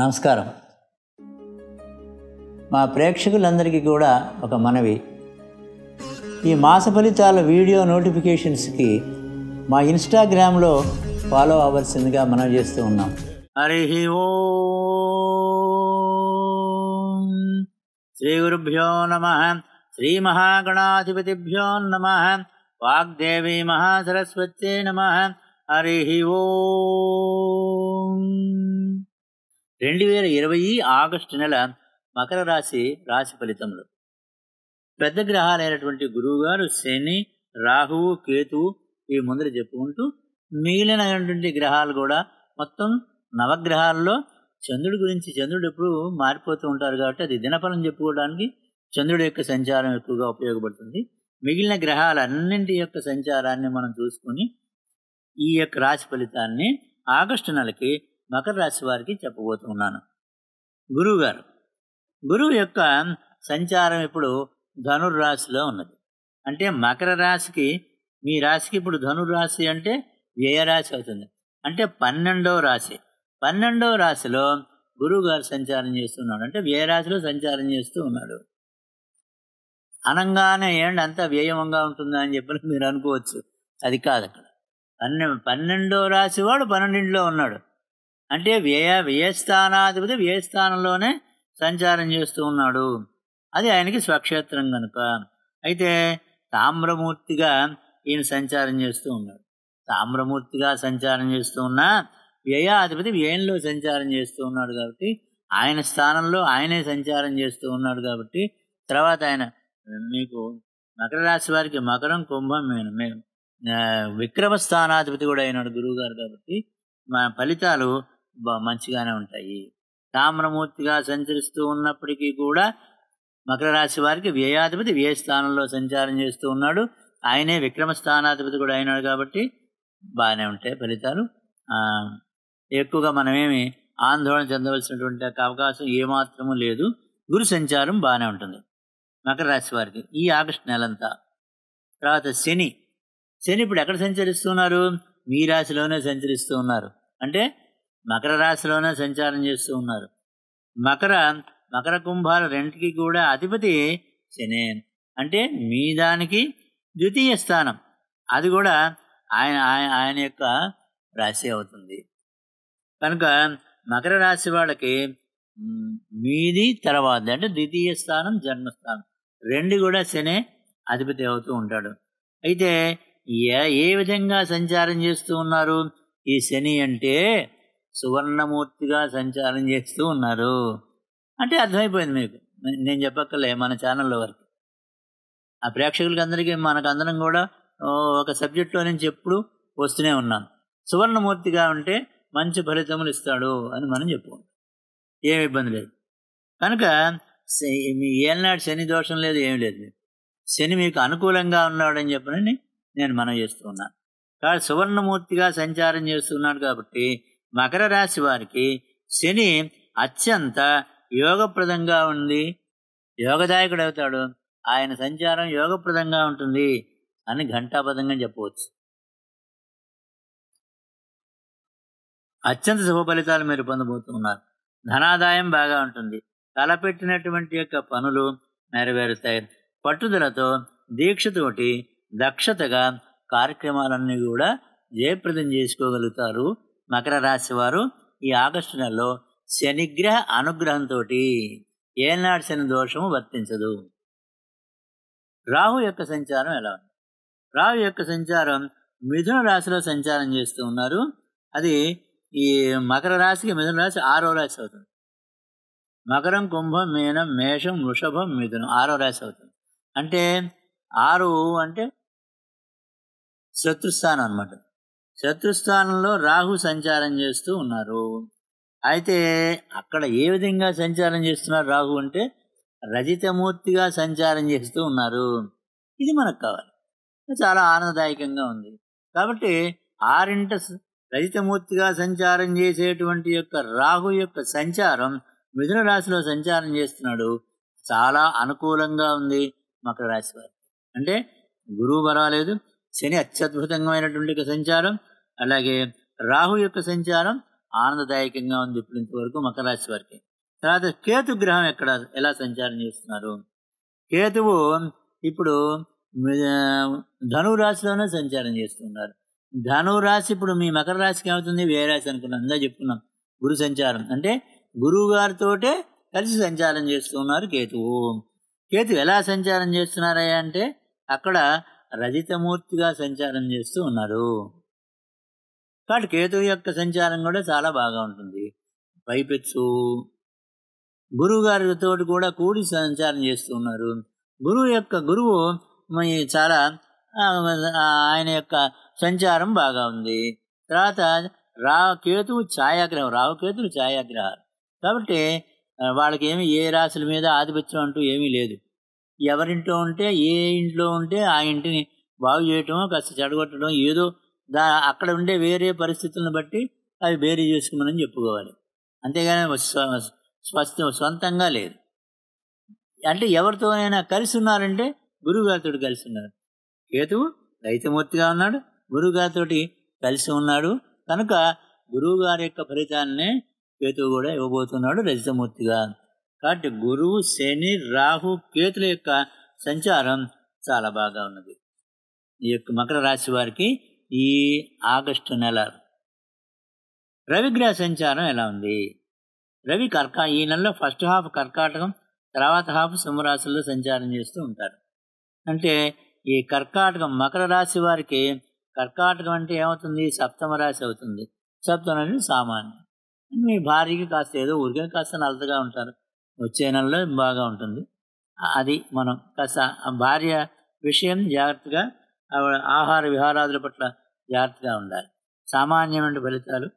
నమస్కారం మా ప్రేక్షకులందరికీ కూడా ఒక మనవి ఈ మాస ఫలితాల వీడియో నోటిఫికేషన్స్కి మా ఇన్స్టాగ్రామ్లో ఫాలో అవ్వాల్సిందిగా మనం చేస్తూ ఉన్నాం హరి ఓ శ్రీ గురుభ్యో నమ శ్రీ మహాగణాధిపతిభ్యో నమ వాగ్దేవి మహాసరస్వత్యే నమ హరి ఓ రెండు వేల ఇరవై ఆగస్టు నెల మకర రాశి రాశి ఫలితములు పెద్ద గ్రహాలైనటువంటి గురువుగారు శని రాహువు కేతువు ఈ ముందర చెప్పుకుంటూ మిగిలినటువంటి గ్రహాలు కూడా మొత్తం నవగ్రహాల్లో చంద్రుడి గురించి చంద్రుడు ఎప్పుడు మారిపోతూ ఉంటారు కాబట్టి అది దినఫలం చెప్పుకోవడానికి చంద్రుడి యొక్క సంచారం ఎక్కువగా ఉపయోగపడుతుంది మిగిలిన గ్రహాలన్నింటి యొక్క సంచారాన్ని మనం చూసుకొని ఈ యొక్క రాశి ఫలితాన్ని ఆగస్టు నెలకి మకర రాశి వారికి చెప్పబోతున్నాను గురువు గారు గురువు యొక్క సంచారం ఇప్పుడు ధనుర్రాశిలో ఉన్నది అంటే మకర రాశికి మీ రాశికి ఇప్పుడు ధనుర్రాశి అంటే వ్యయరాశి అవుతుంది అంటే పన్నెండవ రాశి పన్నెండవ రాశిలో గురువు గారు సంచారం చేస్తున్నాడు అంటే వ్యయరాశిలో సంచారం చేస్తూ ఉన్నాడు అనంగానే ఏంటి అంతా వ్యయంగా ఉంటుందా అని చెప్పి మీరు అనుకోవచ్చు అది కాదు అక్కడ పన్నె పన్నెండో రాశి వాడు పన్నెండింట్లో ఉన్నాడు అంటే వ్యయ వ్యయస్థానాధిపతి వ్యయస్థానంలోనే సంచారం చేస్తూ ఉన్నాడు అది ఆయనకి స్వక్షేత్రం కనుక అయితే తామ్రమూర్తిగా ఈయన సంచారం చేస్తూ ఉన్నాడు తామ్రమూర్తిగా సంచారం చేస్తూ ఉన్న వ్యయాధిపతి వ్యయంలో సంచారం చేస్తూ ఉన్నాడు కాబట్టి ఆయన స్థానంలో ఆయనే సంచారం చేస్తూ ఉన్నాడు కాబట్టి తర్వాత ఆయన మీకు మకర రాశి వారికి మకరం కుంభం మేను మేము విక్రమ స్థానాధిపతి కూడా అయినాడు గురువుగారు కాబట్టి మన ఫలితాలు మంచిగానే ఉంటాయి తామ్రమూర్తిగా సంచరిస్తూ ఉన్నప్పటికీ కూడా మకర రాశి వారికి వ్యయాధిపతి వ్యయ స్థానంలో సంచారం చేస్తూ ఉన్నాడు ఆయనే విక్రమ స్థానాధిపతి కూడా అయినాడు కాబట్టి బాగానే ఉంటాయి ఫలితాలు ఎక్కువగా మనమేమి ఆందోళన చెందవలసినటువంటి అవకాశం ఏమాత్రము లేదు గురు సంచారం బాగానే ఉంటుంది మకర రాశి వారికి ఈ ఆగస్టు నెలంతా తర్వాత శని శని ఇప్పుడు ఎక్కడ సంచరిస్తున్నారు మీ రాశిలోనే సంచరిస్తూ ఉన్నారు అంటే మకర రాశిలోనే సంచారం చేస్తూ ఉన్నారు మకర మకర కుంభాల రెంటికి కూడా అధిపతి శనే అంటే మీ దానికి ద్వితీయ స్థానం అది కూడా ఆయన ఆయన యొక్క రాశి అవుతుంది కనుక మకర రాశి వాళ్ళకి మీది తర్వాత అంటే ద్వితీయ స్థానం జన్మస్థానం రెండు కూడా శనే అధిపతి అవుతూ ఉంటాడు అయితే ఏ ఏ విధంగా సంచారం చేస్తూ ఉన్నారు ఈ శని అంటే సువర్ణమూర్తిగా సంచారం చేస్తూ ఉన్నారు అంటే అర్థమైపోయింది మీకు నేను చెప్పక్కలే మన ఛానల్లో వరకు ఆ ప్రేక్షకులకి అందరికీ మనకందరం కూడా ఒక సబ్జెక్ట్లో నుంచి ఎప్పుడు వస్తూనే ఉన్నాను సువర్ణమూర్తిగా ఉంటే మంచి ఫలితములు ఇస్తాడు అని మనం చెప్పుకుంటాం ఏమి ఇబ్బంది లేదు కనుక మీ ఏనాడు శని దోషం లేదు ఏమి లేదు శని మీకు అనుకూలంగా ఉన్నాడని చెప్పనని నేను మనం చేస్తూ ఉన్నాను కాబట్టి సువర్ణమూర్తిగా సంచారం చేస్తున్నాడు కాబట్టి మకర రాశి వారికి శని అత్యంత యోగప్రదంగా ఉంది యోగదాయకుడవుతాడు ఆయన సంచారం యోగప్రదంగా ఉంటుంది అని ఘంటాపదంగా చెప్పవచ్చు అత్యంత శుభ ఫలితాలు మీరు పొందబోతున్నారు ధనాదాయం బాగా ఉంటుంది తలపెట్టినటువంటి యొక్క పనులు నెరవేరుతాయి పట్టుదలతో దీక్షతోటి దక్షతగా కార్యక్రమాలన్నీ కూడా జయప్రదం చేసుకోగలుగుతారు మకర రాశి వారు ఈ ఆగస్టు నెలలో శనిగ్రహ అనుగ్రహంతో ఏనాడు శని దోషము వర్తించదు రాహు యొక్క సంచారం ఎలా ఉంది రాహు యొక్క సంచారం మిథున రాశిలో సంచారం చేస్తూ ఉన్నారు అది ఈ మకర రాశికి మిథున రాశి ఆరో రాశి అవుతుంది మకరం కుంభం మీనం మేషం వృషభం మిథునం ఆరో రాశి అవుతుంది అంటే ఆరు అంటే శత్రుస్థానం అనమాట శత్రుస్థానంలో రాహు సంచారం చేస్తూ ఉన్నారు అయితే అక్కడ ఏ విధంగా సంచారం చేస్తున్నారు రాహు అంటే రజితమూర్తిగా సంచారం చేస్తూ ఉన్నారు ఇది మనకు కావాలి చాలా ఆనందదాయకంగా ఉంది కాబట్టి ఆరింట రజితమూర్తిగా సంచారం చేసేటువంటి యొక్క రాహు యొక్క సంచారం మిథున రాశిలో సంచారం చేస్తున్నాడు చాలా అనుకూలంగా ఉంది మకర రాశి వారికి అంటే గురువు పర్వాలేదు శని అత్యద్భుతంగా సంచారం అలాగే రాహు యొక్క సంచారం ఆనందదాయకంగా ఉంది ఇప్పుడు ఇంతవరకు మకర రాశి వారికి తర్వాత కేతు గ్రహం ఎక్కడ ఎలా సంచారం చేస్తున్నారు కేతువు ఇప్పుడు ధనురాశిలోనే సంచారం చేస్తున్నారు ధనురాశి ఇప్పుడు మీ మకర రాశికి ఏమవుతుంది వేరే రాశి అనుకున్నాం అందా చెప్పుకున్నాం గురు సంచారం అంటే గురువు గారితోటే కలిసి సంచారం చేస్తున్నారు కేతువు కేతు ఎలా సంచారం చేస్తున్నారా అంటే అక్కడ రజితమూర్తిగా సంచారం చేస్తూ ఉన్నారు కాబట్టి కేతు యొక్క సంచారం కూడా చాలా బాగా ఉంటుంది పైపెచ్చు గురువుగారితో కూడా కూడి సంచారం చేస్తూ ఉన్నారు గురువు యొక్క గురువు చాలా ఆయన యొక్క సంచారం బాగా ఉంది తర్వాత కేతువు ఛాయాగ్రహం రావుకేతులు ఛాయాగ్రహాలు కాబట్టి వాళ్ళకి ఏమి ఏ రాశుల మీద ఆధిపత్యం అంటూ ఏమీ లేదు ఎవరింట్లో ఉంటే ఏ ఇంట్లో ఉంటే ఆ ఇంటిని బాగు చేయటం కాస్త చెడగొట్టడం ఏదో దా అక్కడ ఉండే వేరే పరిస్థితులను బట్టి అవి బేరీ చేసుకోమని చెప్పుకోవాలి అంతేగాని స్వస్థ సొంతంగా లేదు అంటే ఎవరితోనైనా కలిసి ఉన్నారంటే గురువుగారితోటి కలిసి ఉన్నారు కేతువు రైతమూర్తిగా ఉన్నాడు గురువుగారితోటి కలిసి ఉన్నాడు కనుక గురువుగారి యొక్క ఫలితాన్నే కేతువు కూడా ఇవ్వబోతున్నాడు రజితమూర్తిగా కాబట్టి గురువు శని రాహు కేతుల యొక్క సంచారం చాలా బాగా ఉన్నది ఈ యొక్క మకర రాశి వారికి ఈ ఆగస్టు నెల రవిగ్రహ సంచారం ఎలా ఉంది రవి కర్కా ఈ నెలలో ఫస్ట్ హాఫ్ కర్కాటకం తర్వాత హాఫ్ సింహరాశుల్లో సంచారం చేస్తూ ఉంటారు అంటే ఈ కర్కాటకం మకర రాశి వారికి కర్కాటకం అంటే ఏమవుతుంది సప్తమ రాశి అవుతుంది సప్తమ సామాన్యం మీ భార్యకి కాస్త ఏదో ఊరికే కాస్త నలతగా ఉంటారు వచ్చే నెలలో బాగా ఉంటుంది అది మనం కాస్త భార్య విషయం జాగ్రత్తగా ఆహార విహారాదుల పట్ల జాగ్రత్తగా ఉండాలి సామాన్యమైన ఫలితాలు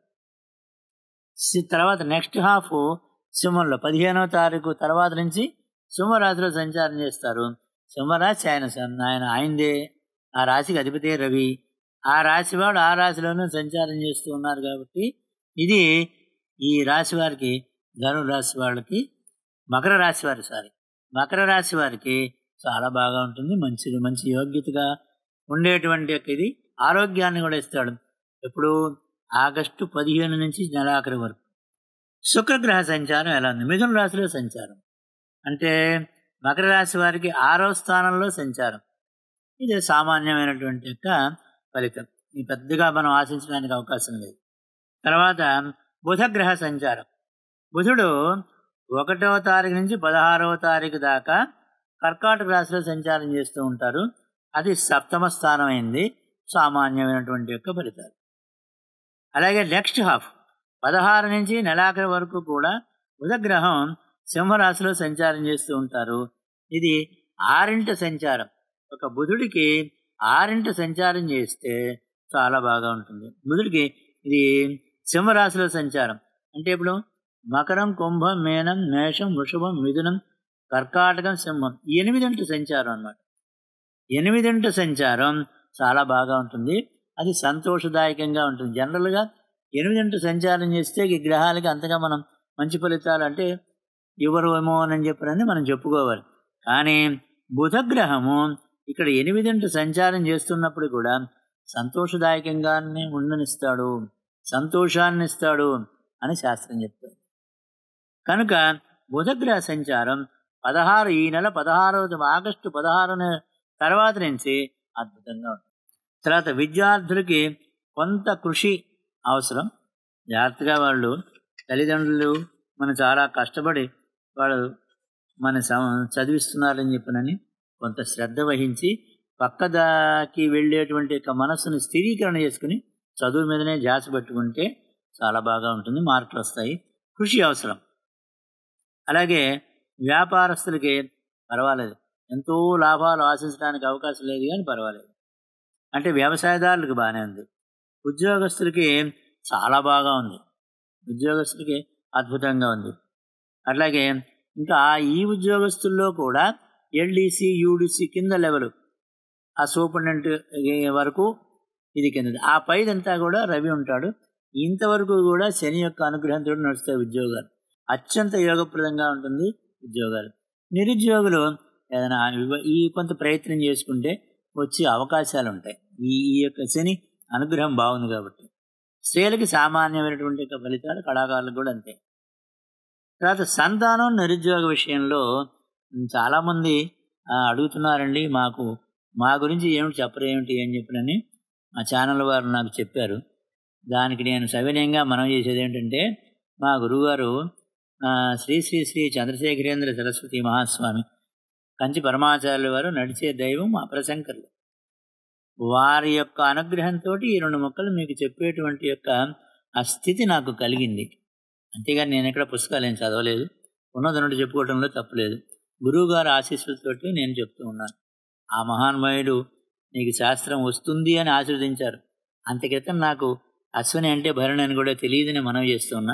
తర్వాత నెక్స్ట్ హాఫ్ సింహంలో పదిహేనవ తారీఖు తర్వాత నుంచి సింహరాశిలో సంచారం చేస్తారు సింహరాశి ఆయన ఆయన ఆయనదే ఆ రాశికి అధిపతి రవి ఆ రాశి వాడు ఆ రాశిలోనూ సంచారం చేస్తూ ఉన్నారు కాబట్టి ఇది ఈ రాశి వారికి ధనురాశి వాళ్ళకి మకర రాశి వారు సారీ మకర రాశి వారికి చాలా బాగా ఉంటుంది మంచిది మంచి యోగ్యతగా ఉండేటువంటి యొక్క ఇది ఆరోగ్యాన్ని కూడా ఇస్తాడు ఇప్పుడు ఆగస్టు పదిహేను నుంచి నెలాఖరి వరకు శుక్రగ్రహ సంచారం ఎలా ఉంది మిథున రాశిలో సంచారం అంటే మకర రాశి వారికి ఆరో స్థానంలో సంచారం ఇది సామాన్యమైనటువంటి యొక్క ఫలితం ఇది పెద్దగా మనం ఆశించడానికి అవకాశం లేదు తర్వాత బుధగ్రహ సంచారం బుధుడు ఒకటవ తారీఖు నుంచి పదహారవ తారీఖు దాకా కర్కాటక రాశిలో సంచారం చేస్తూ ఉంటారు అది సప్తమ స్థానం అయింది సామాన్యమైనటువంటి యొక్క ఫలితాలు అలాగే నెక్స్ట్ హాఫ్ పదహారు నుంచి నెలాఖరి వరకు కూడా బుధగ్రహం సింహరాశిలో సంచారం చేస్తూ ఉంటారు ఇది ఆరింట సంచారం ఒక బుధుడికి ఆరింట సంచారం చేస్తే చాలా బాగా ఉంటుంది బుధుడికి ఇది సింహరాశిలో సంచారం అంటే ఇప్పుడు మకరం కుంభం మేనం మేషం వృషభం మిథునం కర్కాటకం సింహం ఎనిమిదింట సంచారం అన్నమాట ఎనిమిదింట సంచారం చాలా బాగా ఉంటుంది అది సంతోషదాయకంగా ఉంటుంది జనరల్గా ఎనిమిదింట సంచారం చేస్తే ఈ గ్రహాలకి అంతగా మనం మంచి ఫలితాలు అంటే ఎవరు ఏమో అని చెప్పారని మనం చెప్పుకోవాలి కానీ బుధగ్రహము ఇక్కడ ఎనిమిదింట సంచారం చేస్తున్నప్పుడు కూడా సంతోషదాయకంగానే ఉండనిస్తాడు సంతోషాన్ని ఇస్తాడు అని శాస్త్రం చెప్తారు కనుక బుధగ్రహ సంచారం పదహారు ఈ నెల పదహారవ ఆగస్టు పదహారున తర్వాత నుంచి అద్భుతంగా ఉంటుంది తర్వాత విద్యార్థులకి కొంత కృషి అవసరం జాగ్రత్తగా వాళ్ళు తల్లిదండ్రులు మనం చాలా కష్టపడి వాళ్ళు మన చదివిస్తున్నారని చెప్పినని కొంత శ్రద్ధ వహించి పక్కదాకి వెళ్ళేటువంటి యొక్క మనస్సును స్థిరీకరణ చేసుకుని చదువు మీదనే ధ్యాస పెట్టుకుంటే చాలా బాగా ఉంటుంది మార్కులు వస్తాయి కృషి అవసరం అలాగే వ్యాపారస్తులకి పర్వాలేదు ఎంతో లాభాలు ఆశించడానికి అవకాశం లేదు కానీ పర్వాలేదు అంటే వ్యవసాయదారులకు బాగానే ఉంది ఉద్యోగస్తులకి చాలా బాగా ఉంది ఉద్యోగస్తులకి అద్భుతంగా ఉంది అట్లాగే ఇంకా ఈ ఉద్యోగస్తుల్లో కూడా ఎల్డీసీ యూడిసి కింద లెవెల్ ఆ సూపరింటెండెంట్ వరకు ఇది కింద ఆ పైదంతా కూడా రవి ఉంటాడు ఇంతవరకు కూడా శని యొక్క అనుగ్రహంతో నడుస్తాయి ఉద్యోగాలు అత్యంత యోగప్రదంగా ఉంటుంది ఉద్యోగాలు నిరుద్యోగులు ఏదైనా ఈ కొంత ప్రయత్నం చేసుకుంటే వచ్చే అవకాశాలు ఉంటాయి ఈ ఈ యొక్క శని అనుగ్రహం బాగుంది కాబట్టి స్త్రీలకి సామాన్యమైనటువంటి ఫలితాలు కళాకారులకు కూడా అంతే తర్వాత సంతానం నిరుద్యోగ విషయంలో చాలామంది అడుగుతున్నారండి మాకు మా గురించి ఏమిటి చెప్పరు ఏమిటి అని చెప్పినని మా ఛానల్ వారు నాకు చెప్పారు దానికి నేను సవినయంగా మనం చేసేది ఏంటంటే మా గురువుగారు శ్రీ శ్రీ శ్రీ చంద్రశేఖరేంద్ర సరస్వతి మహాస్వామి కంచి పరమాచార్యుల వారు నడిచే దైవం అప్రశంకర్లు వారి యొక్క అనుగ్రహంతో ఈ రెండు మొక్కలు మీకు చెప్పేటువంటి యొక్క ఆ స్థితి నాకు కలిగింది అంతేగాని నేను ఎక్కడ పుస్తకాలు ఏం చదవలేదు ఉన్నదనుడు చెప్పుకోవడంలో తప్పులేదు గురువుగారు ఆశీస్సులతోటి నేను చెప్తూ ఉన్నాను ఆ మహాన్మయుడు నీకు శాస్త్రం వస్తుంది అని ఆశీర్వదించారు అంత క్రితం నాకు అశ్విని అంటే భరణి అని కూడా తెలియదని మనవి చేస్తున్నా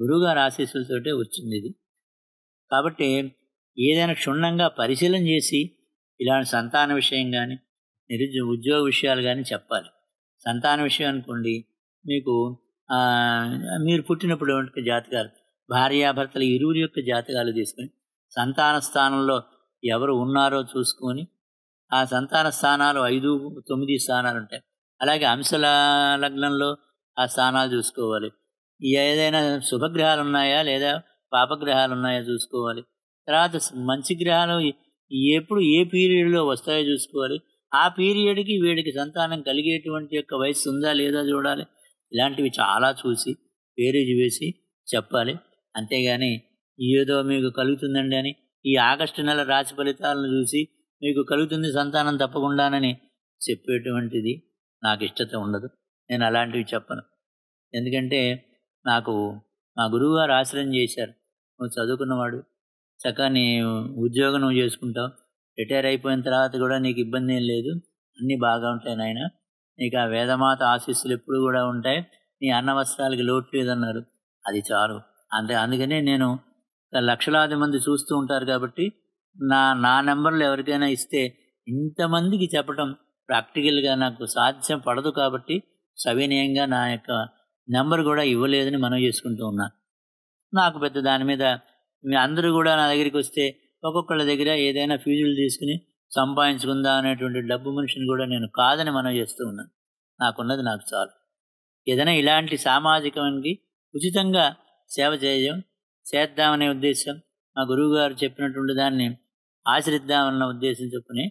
గురువుగారి ఆశీస్సులతోటే వచ్చింది ఇది కాబట్టి ఏదైనా క్షుణ్ణంగా పరిశీలన చేసి ఇలాంటి సంతాన విషయం కానీ నిరుద్యోగ ఉద్యోగ విషయాలు కానీ చెప్పాలి సంతాన విషయం అనుకోండి మీకు మీరు పుట్టినప్పుడు జాతకాలు భార్యాభర్తల ఇరువురి యొక్క జాతకాలు తీసుకొని సంతాన స్థానంలో ఎవరు ఉన్నారో చూసుకొని ఆ సంతాన స్థానాలు ఐదు తొమ్మిది స్థానాలు ఉంటాయి అలాగే అంశల లగ్నంలో ఆ స్థానాలు చూసుకోవాలి ఏదైనా శుభగ్రహాలు ఉన్నాయా లేదా పాపగ్రహాలు ఉన్నాయా చూసుకోవాలి తర్వాత మంచి గ్రహాలు ఎప్పుడు ఏ పీరియడ్లో వస్తాయో చూసుకోవాలి ఆ పీరియడ్కి వీడికి సంతానం కలిగేటువంటి యొక్క వయసు ఉందా లేదా చూడాలి ఇలాంటివి చాలా చూసి పేరేజ్ వేసి చెప్పాలి అంతేగాని ఏదో మీకు కలుగుతుందండి అని ఈ ఆగస్టు నెల రాశి ఫలితాలను చూసి మీకు కలుగుతుంది సంతానం తప్పకుండానని చెప్పేటువంటిది నాకు ఇష్టత ఉండదు నేను అలాంటివి చెప్పను ఎందుకంటే నాకు మా గురువు గారు ఆశ్రయం చేశారు నువ్వు చదువుకున్నవాడు చక్కగా నీ ఉద్యోగం నువ్వు చేసుకుంటావు రిటైర్ అయిపోయిన తర్వాత కూడా నీకు ఇబ్బంది ఏం లేదు అన్నీ బాగా ఉంటాయి నాయన నీకు ఆ వేదమాత ఆశీస్సులు ఎప్పుడు కూడా ఉంటాయి నీ అన్న వస్త్రాలకి లోటు లేదన్నారు అది చాలు అంతే అందుకనే నేను లక్షలాది మంది చూస్తూ ఉంటారు కాబట్టి నా నా నెంబర్లు ఎవరికైనా ఇస్తే ఇంతమందికి చెప్పడం ప్రాక్టికల్గా నాకు సాధ్యం పడదు కాబట్టి సవినయంగా నా యొక్క నెంబర్ కూడా ఇవ్వలేదని మనం చేసుకుంటూ ఉన్నా నాకు పెద్ద దాని మీద అందరూ కూడా నా దగ్గరికి వస్తే ఒక్కొక్కళ్ళ దగ్గర ఏదైనా ఫీజులు తీసుకుని సంపాదించుకుందా అనేటువంటి డబ్బు మనిషిని కూడా నేను కాదని మనం చేస్తూ ఉన్నాను నాకున్నది నాకు చాలు ఏదైనా ఇలాంటి సామాజికానికి ఉచితంగా సేవ చేయడం చేద్దామనే ఉద్దేశం మా గురువుగారు చెప్పినటువంటి దాన్ని ఆశ్రయిద్దామన్న ఉద్దేశం చెప్పుకుని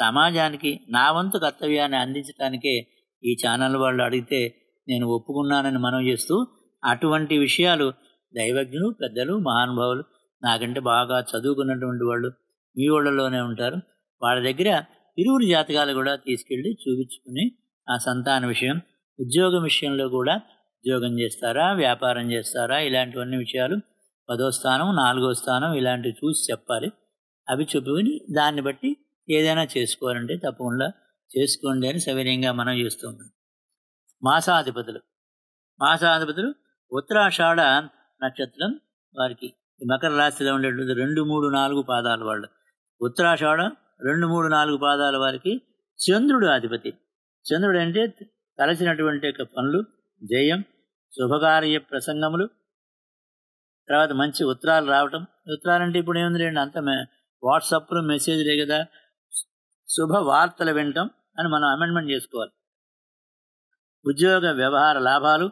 సమాజానికి నా వంతు కర్తవ్యాన్ని అందించడానికే ఈ ఛానల్ వాళ్ళు అడిగితే నేను ఒప్పుకున్నానని మనం చేస్తూ అటువంటి విషయాలు దైవజ్ఞులు పెద్దలు మహానుభావులు నాకంటే బాగా చదువుకున్నటువంటి వాళ్ళు మీ వాళ్ళలోనే ఉంటారు వాళ్ళ దగ్గర ఇరువురు జాతకాలు కూడా తీసుకెళ్ళి చూపించుకుని ఆ సంతాన విషయం ఉద్యోగం విషయంలో కూడా ఉద్యోగం చేస్తారా వ్యాపారం చేస్తారా ఇలాంటివన్నీ విషయాలు పదో స్థానం నాలుగో స్థానం ఇలాంటివి చూసి చెప్పాలి అవి చెప్పుకొని దాన్ని బట్టి ఏదైనా చేసుకోవాలంటే తప్పకుండా చేసుకోండి అని సవినయంగా మనం చేస్తున్నాం మాసాధిపతులు మాసాధిపతులు ఉత్తరాషాఢ నక్షత్రం వారికి మకర రాశిలో ఉండేటువంటి రెండు మూడు నాలుగు పాదాలు వాళ్ళు ఉత్తరాషాఢ రెండు మూడు నాలుగు పాదాల వారికి చంద్రుడు అధిపతి చంద్రుడు అంటే తలసినటువంటి యొక్క పనులు జయం శుభకార్య ప్రసంగములు తర్వాత మంచి ఉత్తరాలు రావటం ఉత్తరాలు అంటే ఇప్పుడు ఏముంది లేండి అంత వాట్సాప్లో మెసేజ్లే కదా శుభ వార్తలు వినటం అని మనం అమెండ్మెంట్ చేసుకోవాలి ఉద్యోగ వ్యవహార లాభాలు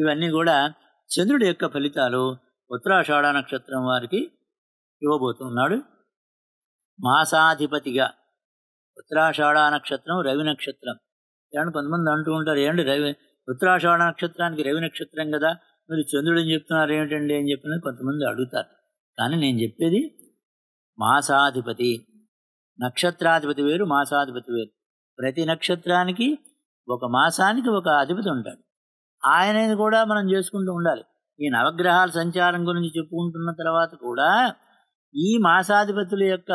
ఇవన్నీ కూడా చంద్రుడి యొక్క ఫలితాలు ఉత్తరాషాఢ నక్షత్రం వారికి ఇవ్వబోతున్నాడు మాసాధిపతిగా ఉత్తరాషాఢ నక్షత్రం రవి నక్షత్రం ఏమన్నా కొంతమంది అంటూ ఉంటారు ఏమండి రవి ఉత్తరాషాఢ నక్షత్రానికి రవి నక్షత్రం కదా మీరు అని చెప్తున్నారు ఏమిటండి అని చెప్పిన కొంతమంది అడుగుతారు కానీ నేను చెప్పేది మాసాధిపతి నక్షత్రాధిపతి వేరు మాసాధిపతి వేరు ప్రతి నక్షత్రానికి ఒక మాసానికి ఒక అధిపతి ఉంటాడు ఆయనని కూడా మనం చేసుకుంటూ ఉండాలి ఈ నవగ్రహాల సంచారం గురించి చెప్పుకుంటున్న తర్వాత కూడా ఈ మాసాధిపతుల యొక్క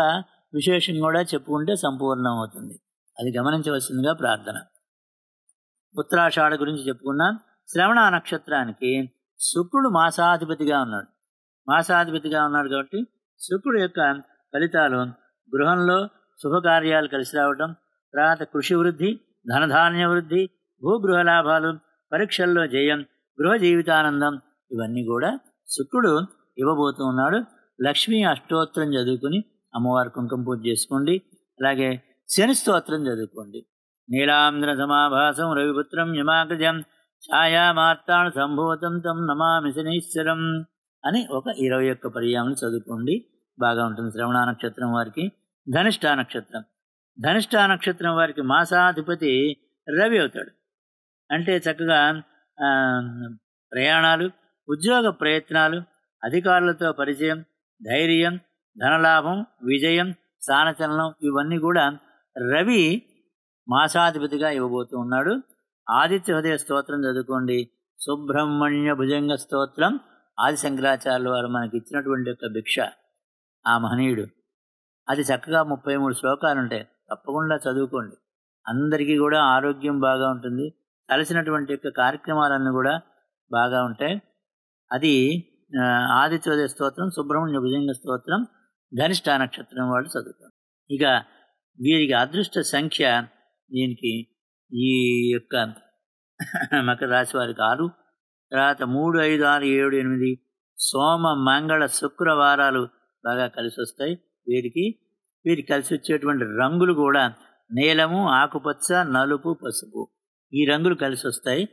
విశేషం కూడా చెప్పుకుంటే సంపూర్ణం అవుతుంది అది గమనించవలసిందిగా ప్రార్థన ఉత్తరాషాఢ గురించి చెప్పుకున్నాం శ్రవణ నక్షత్రానికి శుక్రుడు మాసాధిపతిగా ఉన్నాడు మాసాధిపతిగా ఉన్నాడు కాబట్టి శుక్రుడు యొక్క ఫలితాలు గృహంలో శుభకార్యాలు కలిసి రావడం తర్వాత కృషి వృద్ధి ధనధాన్య వృద్ధి భూగృహ లాభాలు పరీక్షల్లో జయం గృహ జీవితానందం ఇవన్నీ కూడా శుక్రుడు ఇవ్వబోతున్నాడు లక్ష్మీ అష్టోత్తరం చదువుకుని అమ్మవారి కుంకుమ పూజ చేసుకోండి అలాగే శని స్తోత్రం చదువుకోండి నీలాంధ్ర సమాభాసం రవిపుత్రం యమాకృజం ఛాయామార్తాణ సంభూతం తం నమామిశనీశ్వరం అని ఒక ఇరవై ఒక్క పర్యాములు చదువుకోండి బాగా ఉంటుంది శ్రవణ నక్షత్రం వారికి ధనిష్ట నక్షత్రం ధనిష్ట నక్షత్రం వారికి మాసాధిపతి రవి అవుతాడు అంటే చక్కగా ప్రయాణాలు ఉద్యోగ ప్రయత్నాలు అధికారులతో పరిచయం ధైర్యం ధనలాభం విజయం స్థానచలనం ఇవన్నీ కూడా రవి మాసాధిపతిగా ఇవ్వబోతూ ఉన్నాడు ఆదిత్య హృదయ స్తోత్రం చదువుకోండి సుబ్రహ్మణ్య భుజంగ స్తోత్రం ఆది శంకరాచార్యుల వారు మనకి ఇచ్చినటువంటి యొక్క భిక్ష ఆ మహనీయుడు అది చక్కగా ముప్పై మూడు శ్లోకాలు ఉంటాయి తప్పకుండా చదువుకోండి అందరికీ కూడా ఆరోగ్యం బాగా ఉంటుంది కలిసినటువంటి యొక్క కార్యక్రమాలన్నీ కూడా బాగా ఉంటాయి అది ఆదిత్యోదయ స్తోత్రం సుబ్రహ్మణ్య భుజంగ స్తోత్రం ధనిష్ట నక్షత్రం వాళ్ళు చదువుతారు ఇక వీరికి అదృష్ట సంఖ్య దీనికి ఈ యొక్క మకర రాశి వారికి ఆరు తర్వాత మూడు ఐదు ఆరు ఏడు ఎనిమిది సోమ మంగళ శుక్రవారాలు బాగా కలిసి వస్తాయి వీరికి వీటి కలిసి వచ్చేటువంటి రంగులు కూడా నీలము ఆకుపచ్చ నలుపు పసుపు ఈ రంగులు కలిసి వస్తాయి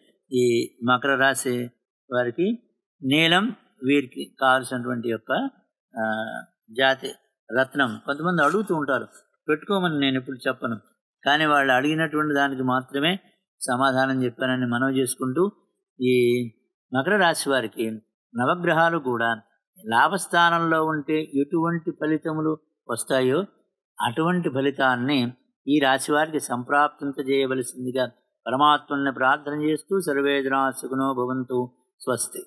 ఈ మకర రాశి వారికి నీలం వీరికి కావలసినటువంటి యొక్క జాతి రత్నం కొంతమంది అడుగుతూ ఉంటారు పెట్టుకోమని నేను ఇప్పుడు చెప్పను కానీ వాళ్ళు అడిగినటువంటి దానికి మాత్రమే సమాధానం చెప్పానని మనం చేసుకుంటూ ఈ మకర రాశి వారికి నవగ్రహాలు కూడా లాభస్థానంలో ఉంటే ఎటువంటి ఫలితములు వస్తాయో అటువంటి ఫలితాన్ని ఈ రాశివారికి సంప్రాప్తింపజేయవలసిందిగా పరమాత్మని ప్రార్థన చేస్తూ సర్వేదనా సుఖనో భవంతు స్వస్తి